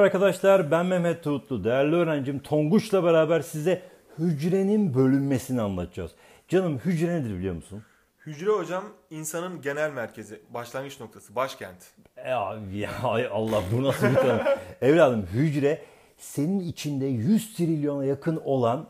Arkadaşlar ben Mehmet Tuğutlu. Değerli öğrencim Tonguç'la beraber size hücrenin bölünmesini anlatacağız. Canım hücre nedir biliyor musun? Hücre hocam insanın genel merkezi, başlangıç noktası, başkent. E ya, ya Allah bu nasıl bir tanım? Evladım hücre senin içinde 100 trilyona yakın olan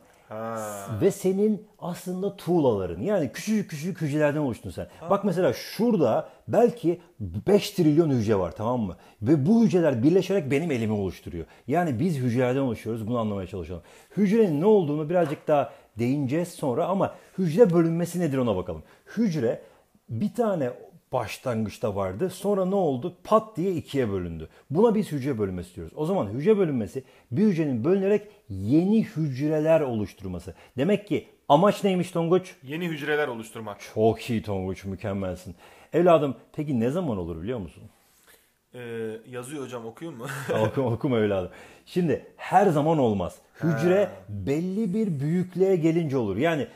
ve senin aslında tuğlaların yani küçücük küçücük hücrelerden oluştun sen. Ha. Bak mesela şurada belki 5 trilyon hücre var tamam mı? Ve bu hücreler birleşerek benim elimi oluşturuyor. Yani biz hücrelerden oluşuyoruz bunu anlamaya çalışalım. Hücrenin ne olduğunu birazcık daha değineceğiz sonra ama hücre bölünmesi nedir ona bakalım. Hücre bir tane başlangıçta vardı. Sonra ne oldu? Pat diye ikiye bölündü. Buna biz hücre bölünmesi diyoruz. O zaman hücre bölünmesi bir hücrenin bölünerek yeni hücreler oluşturması. Demek ki amaç neymiş Tonguç? Yeni hücreler oluşturmak. Çok iyi Tonguç mükemmelsin. Evladım peki ne zaman olur biliyor musun? Ee, yazıyor hocam okuyun mu? okuma, okuma evladım. Şimdi her zaman olmaz. Hücre ha. belli bir büyüklüğe gelince olur. Yani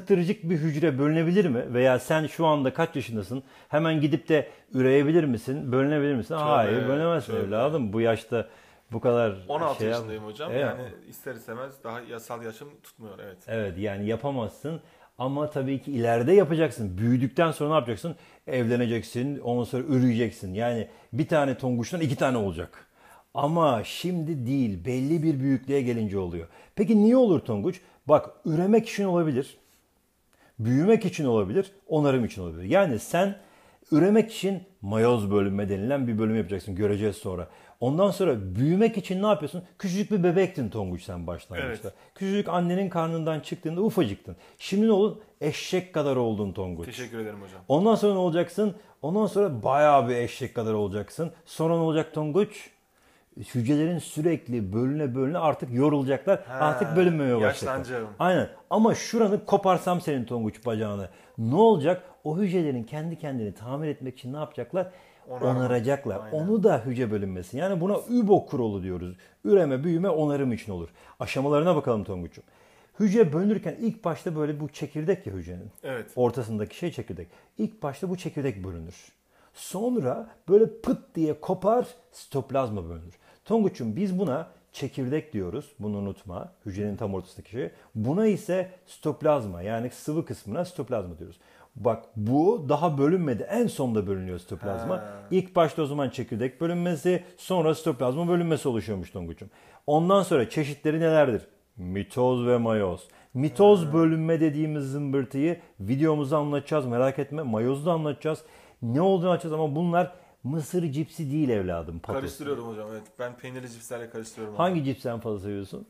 fıtırcık bir hücre bölünebilir mi? Veya sen şu anda kaç yaşındasın? Hemen gidip de üreyebilir misin? Bölünebilir misin? Tövbe, Hayır bölünemezsin evladım. Bu yaşta bu kadar 16 şey yaşındayım yap- hocam. Evet. Yani ister istemez daha yasal yaşım tutmuyor evet. Evet yani yapamazsın. Ama tabii ki ileride yapacaksın. Büyüdükten sonra ne yapacaksın? Evleneceksin, ondan sonra üreyeceksin. Yani bir tane tonguçtan iki tane olacak. Ama şimdi değil, belli bir büyüklüğe gelince oluyor. Peki niye olur tonguç? Bak üremek için olabilir büyümek için olabilir, onarım için olabilir. Yani sen üremek için mayoz bölünme denilen bir bölüm yapacaksın. Göreceğiz sonra. Ondan sonra büyümek için ne yapıyorsun? Küçücük bir bebektin Tonguç sen başlangıçta. Evet. Küçücük annenin karnından çıktığında ufacıktın. Şimdi ne olun? Eşek kadar oldun Tonguç. Teşekkür ederim hocam. Ondan sonra ne olacaksın? Ondan sonra bayağı bir eşek kadar olacaksın. Sonra ne olacak Tonguç? hücrelerin sürekli bölüne bölüne artık yorulacaklar. He, artık bölünmeye başlayacak. Aynen. Ama şuranı koparsam senin Tonguç bacağını. Ne olacak? O hücrelerin kendi kendini tamir etmek için ne yapacaklar? Onaracaklar. Aynen. Onu da hücre bölünmesi. Yani buna übo kurulu diyoruz. Üreme, büyüme, onarım için olur. Aşamalarına bakalım Tonguç'um. Hücre bölünürken ilk başta böyle bu çekirdek ya hücrenin. Evet. Ortasındaki şey çekirdek. İlk başta bu çekirdek bölünür. Sonra böyle pıt diye kopar stoplazma bölünür. Tonguç'um biz buna çekirdek diyoruz. Bunu unutma. Hücrenin tam ortasındaki şey. Buna ise stoplazma yani sıvı kısmına stoplazma diyoruz. Bak bu daha bölünmedi. En sonda bölünüyor stoplazma. Ha. İlk başta o zaman çekirdek bölünmesi, sonra stoplazma bölünmesi oluşuyormuş Tonguç'um. Ondan sonra çeşitleri nelerdir? Mitoz ve mayoz. Mitoz ha. bölünme dediğimiz zımbırtıyı videomuzda anlatacağız. Merak etme. Mayozu da anlatacağız. Ne olduğunu açacağız ama bunlar mısır cipsi değil evladım. Pato. Karıştırıyorum hocam evet. Ben peynirli cipslerle karıştırıyorum. Hangi cipsi en fazla seviyorsun?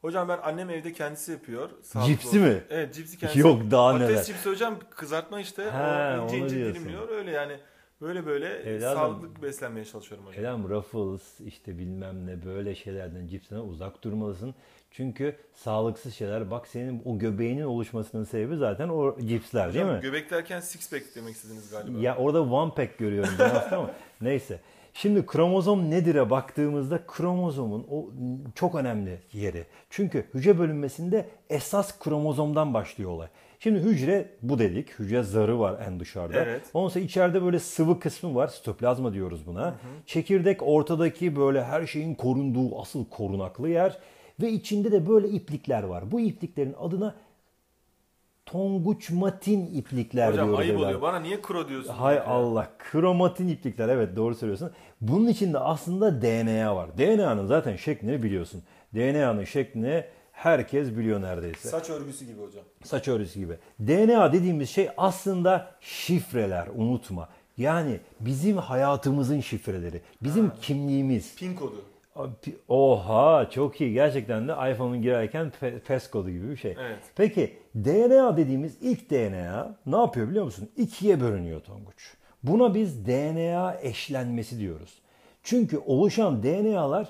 Hocam ben annem evde kendisi yapıyor. Sağlıklı Cipsi olsun. mi? Evet cipsi kendisi. Yok daha Patates neler. Patates cipsi hocam kızartma işte. He, o ince ince dilimliyor öyle yani. Böyle böyle Evladım, sağlıklı beslenmeye çalışıyorum hocam. Evladım Ruffles işte bilmem ne böyle şeylerden cipsine uzak durmalısın. Çünkü sağlıksız şeyler bak senin o göbeğinin oluşmasının sebebi zaten o cipsler hocam, değil mi? Göbek derken six pack demek istediniz galiba. Ya orada one pack görüyorum ben aslında ama neyse. Şimdi kromozom nedir'e baktığımızda kromozomun o çok önemli yeri. Çünkü hücre bölünmesinde esas kromozomdan başlıyor olay. Şimdi hücre bu dedik. Hücre zarı var en dışarıda. Evet. Ondan içeride böyle sıvı kısmı var. Sitoplazma diyoruz buna. Hı hı. Çekirdek ortadaki böyle her şeyin korunduğu asıl korunaklı yer. Ve içinde de böyle iplikler var. Bu ipliklerin adına Tonguç matin iplikler Hocam, diyoruz. Hocam ayıp oluyor. Bana niye kro diyorsun? Hay ya? Allah. Kromatin iplikler. Evet doğru söylüyorsun. Bunun içinde aslında DNA var. DNA'nın zaten şeklini biliyorsun. DNA'nın şeklini herkes biliyor neredeyse. Saç örgüsü gibi hocam. Saç örgüsü gibi. DNA dediğimiz şey aslında şifreler unutma. Yani bizim hayatımızın şifreleri, bizim ha. kimliğimiz. Pin kodu. Oha çok iyi. Gerçekten de iPhone'un girerken PES kodu gibi bir şey. Evet. Peki DNA dediğimiz ilk DNA ne yapıyor biliyor musun? İkiye bölünüyor Tonguç. Buna biz DNA eşlenmesi diyoruz. Çünkü oluşan DNA'lar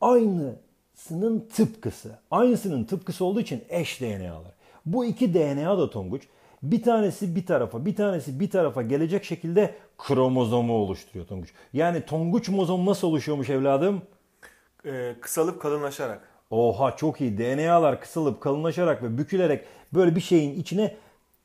aynısının tıpkısı. Aynısının tıpkısı olduğu için eş DNA'lar. Bu iki DNA da Tonguç bir tanesi bir tarafa, bir tanesi bir tarafa gelecek şekilde kromozomu oluşturuyor Tonguç. Yani Tonguç mozom nasıl oluşuyormuş evladım? e, kısalıp kalınlaşarak. Oha çok iyi. DNA'lar kısalıp kalınlaşarak ve bükülerek böyle bir şeyin içine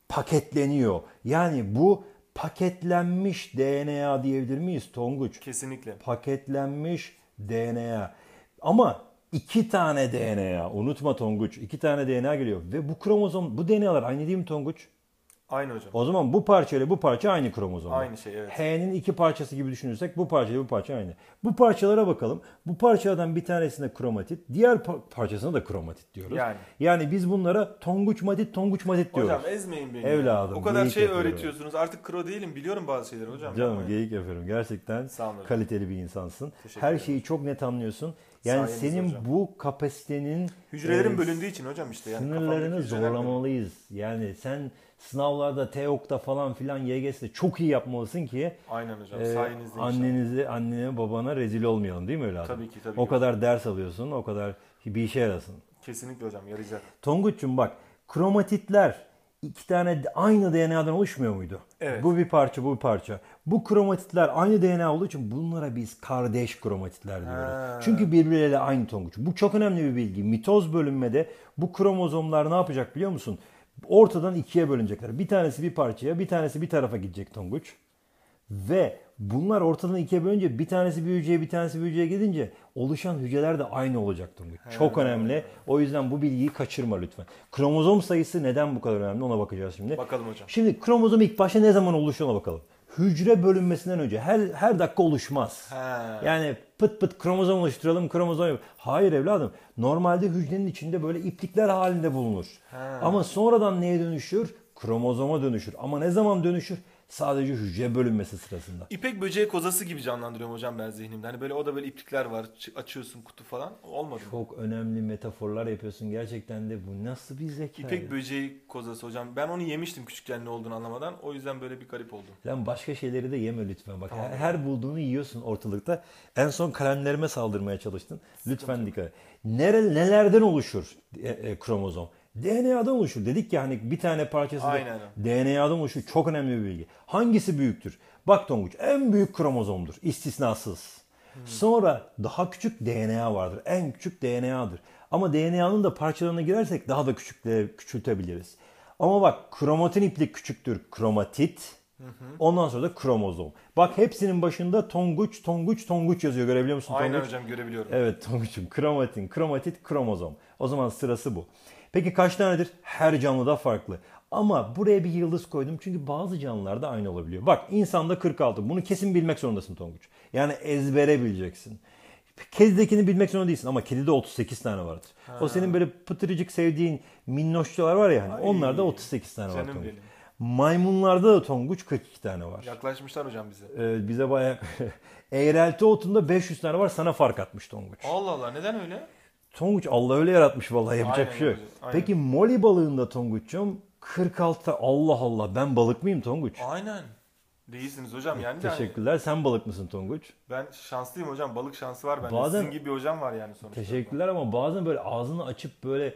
paketleniyor. Yani bu paketlenmiş DNA diyebilir miyiz Tonguç? Kesinlikle. Paketlenmiş DNA. Ama iki tane DNA unutma Tonguç. iki tane DNA geliyor ve bu kromozom bu DNA'lar aynı değil mi Tonguç? Aynı hocam. O zaman bu parça ile bu parça aynı kromozom. Aynı şey evet. H'nin iki parçası gibi düşünürsek bu parça ile bu parça aynı. Bu parçalara bakalım. Bu parçalardan bir tanesinde kromatit, diğer parçasına da kromatit diyoruz. Yani. Yani biz bunlara tonguç madit, tonguç madit diyoruz. Hocam ezmeyin beni. Evladım. Ya. O kadar şey yapıyorum. öğretiyorsunuz. Artık kro değilim biliyorum bazı şeyleri hocam. Canım geyik yapıyorum. Gerçekten Sağ olun. kaliteli bir insansın. Teşekkür Her şeyi çok net anlıyorsun. Yani senin hocam. bu kapasitenin hücrelerin e, bölündüğü için hocam işte yani sınırlarını zorlamalıyız. Bölündü. Yani sen sınavlarda, TEOK'ta falan filan YGS'de çok iyi yapmalısın ki Aynen hocam. E, Sayenizde annenizi, inşallah. annene, babana rezil olmayalım değil mi öyle adam? Tabii ki tabii. O ki. kadar ders alıyorsun, o kadar bir işe yarasın. Kesinlikle hocam yarayacak. Tonguç'cum bak kromatitler iki tane aynı DNA'dan oluşmuyor muydu? Evet. Bu bir parça, bu bir parça. Bu kromatitler aynı DNA olduğu için bunlara biz kardeş kromatitler diyoruz. Ha. Çünkü birbirleriyle aynı tonguç. Bu çok önemli bir bilgi. Mitoz bölünmede bu kromozomlar ne yapacak biliyor musun? Ortadan ikiye bölünecekler. Bir tanesi bir parçaya, bir tanesi bir tarafa gidecek tonguç. Ve bunlar ortadan ikiye bölünce bir tanesi bir hücreye bir tanesi bir hücreye gidince oluşan hücreler de aynı olacaktır. Bu. Çok önemli. O yüzden bu bilgiyi kaçırma lütfen. Kromozom sayısı neden bu kadar önemli ona bakacağız şimdi. Bakalım hocam. Şimdi kromozom ilk başta ne zaman oluşuyor ona bakalım. Hücre bölünmesinden önce her her dakika oluşmaz. He. Yani pıt pıt kromozom oluşturalım kromozom. Hayır evladım. Normalde hücrenin içinde böyle iplikler halinde bulunur. He. Ama sonradan neye dönüşür? Kromozoma dönüşür. Ama ne zaman dönüşür? Sadece hücre bölünmesi sırasında. İpek böceği kozası gibi canlandırıyorum hocam ben zihnimde. Hani böyle o da böyle iplikler var. Açıyorsun kutu falan. Olmadı mı? Çok önemli metaforlar yapıyorsun. Gerçekten de bu nasıl bir zeka? İpek ya? böceği kozası hocam. Ben onu yemiştim küçükken ne olduğunu anlamadan. O yüzden böyle bir garip oldum. Lan başka şeyleri de yeme lütfen. Bak tamam. her, her bulduğunu yiyorsun ortalıkta. En son kalemlerime saldırmaya çalıştın. Lütfen Sıkıntı. dikkat et. Nere, nelerden oluşur e, e, kromozom? DNA'dan oluşur. Dedik ya hani bir tane parçası Aynen. DNA'dan oluşur. Çok önemli bir bilgi. Hangisi büyüktür? Bak Tonguç en büyük kromozomdur. istisnasız. Hmm. Sonra daha küçük DNA vardır. En küçük DNA'dır. Ama DNA'nın da parçalarına girersek daha da küçükle küçültebiliriz. Ama bak kromatin iplik küçüktür. Kromatit Ondan sonra da kromozom. Bak hepsinin başında tonguç, tonguç, tonguç yazıyor. Görebiliyor musun? Aynen tonguç? hocam görebiliyorum. Evet tonguçum. Kromatin, kromatit, kromozom. O zaman sırası bu. Peki kaç tanedir? Her canlıda farklı. Ama buraya bir yıldız koydum çünkü bazı canlılarda aynı olabiliyor. Bak insanda 46. Bunu kesin bilmek zorundasın Tonguç. Yani ezbere bileceksin. Kedidekini bilmek zorunda değilsin ama kedide 38 tane vardır. Ha. O senin böyle pıtırıcık sevdiğin minnoşçular var ya hani Ay, onlarda 38 tane var Tonguç. Benim. Maymunlarda da tonguç 42 tane var. Yaklaşmışlar hocam bize. Ee, bize bayağı Eğrelti otunda 500 tane var sana fark atmış tonguç. Allah Allah neden öyle? Tonguç Allah öyle yaratmış vallahi yapacak aynen, bir şey yok. Aynen. Peki moli balığında tonguççum 46 Allah Allah ben balık mıyım tonguç? Aynen. Değilsiniz hocam yani. Teşekkürler. Yani, Sen balık mısın Tonguç? Ben şanslıyım hocam. Balık şansı var bende. Bazen, Sizin gibi bir hocam var yani sonuçta. Teşekkürler ama bazen böyle ağzını açıp böyle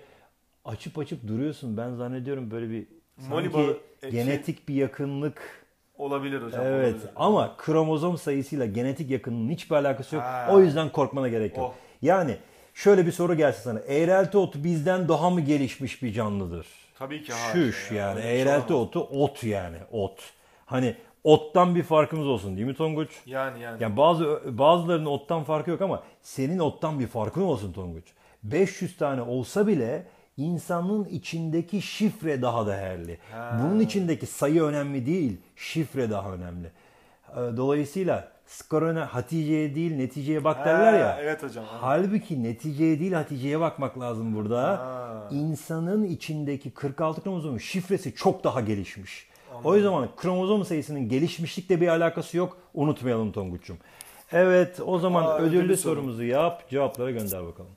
açıp açıp duruyorsun. Ben zannediyorum böyle bir Sanki genetik bir yakınlık olabilir hocam. Evet olabilir. ama kromozom sayısıyla genetik yakınlığın hiçbir alakası yok. Ha. O yüzden korkmana gerek yok. Oh. Yani şöyle bir soru gelsin sana. Eğrelti otu bizden daha mı gelişmiş bir canlıdır? Tabii ki hayır. Şuş yani. yani. Eğrelti otu ot yani ot. Hani ottan bir farkımız olsun değil mi Tonguç? Yani yani. Yani bazı bazılarının ottan farkı yok ama senin ottan bir farkın olsun Tonguç. 500 tane olsa bile insanın içindeki şifre daha değerli. Ha. Bunun içindeki sayı önemli değil, şifre daha önemli. Ee, dolayısıyla skor Hatice'ye değil neticeye bak derler ha, ya. Evet hocam. Halbuki neticeye değil Hatice'ye bakmak lazım burada. Ha. İnsanın içindeki 46 kromozomun şifresi çok daha gelişmiş. Anladım. O zaman kromozom sayısının gelişmişlikle bir alakası yok. Unutmayalım Tonguç'um. Evet o zaman Aa, ödüllü, ödüllü sorumuzu yap cevaplara gönder bakalım.